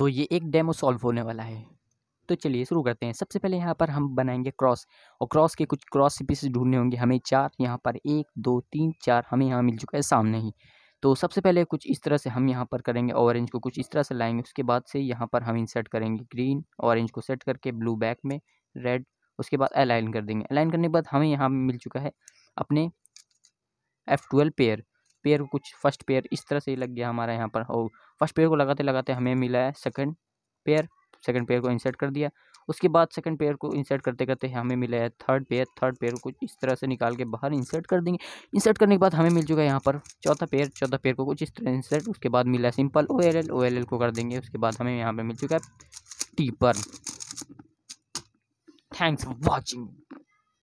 तो ये एक डेमो सॉल्व होने वाला है तो चलिए शुरू करते हैं सबसे पहले यहाँ पर हम बनाएंगे क्रॉस और क्रॉस के कुछ क्रॉस पीसेस ढूंढने होंगे हमें चार यहाँ पर एक दो तीन चार हमें यहाँ मिल चुका है सामने ही तो सबसे पहले कुछ इस तरह से हम यहाँ पर करेंगे ऑरेंज को कुछ इस तरह से लाएंगे उसके बाद से यहाँ पर हम इंसर्ट करेंगे ग्रीन ऑरेंज को सेट करके ब्लू बैक में रेड उसके बाद अलाइन कर देंगे अलाइन करने के बाद हमें यहाँ मिल चुका है अपने एफ़ ट्वेल्व पेयर पेयर कुछ फर्स्ट पेयर इस तरह से ही लग गया हमारा यहाँ पर और फर्स्ट पेयर को लगाते लगाते हमें मिला है सेकंड पेयर सेकंड पेयर को इंसर्ट कर दिया उसके बाद सेकंड पेयर को इंसर्ट करते करते हमें मिला है थर्ड पेयर थर्ड पेयर को इस तरह से निकाल के बाहर इंसर्ट कर देंगे इंसर्ट करने के बाद हमें मिल चुका है यहाँ पर चौथा पेयर चौथा पेयर को कुछ इस तरह इंसर्ट उसके बाद मिला है simple O L L O L L को कर देंगे उसके बाद हमें यहाँ पर मिल चुका है टीपर थैंक्स फॉर वॉचिंग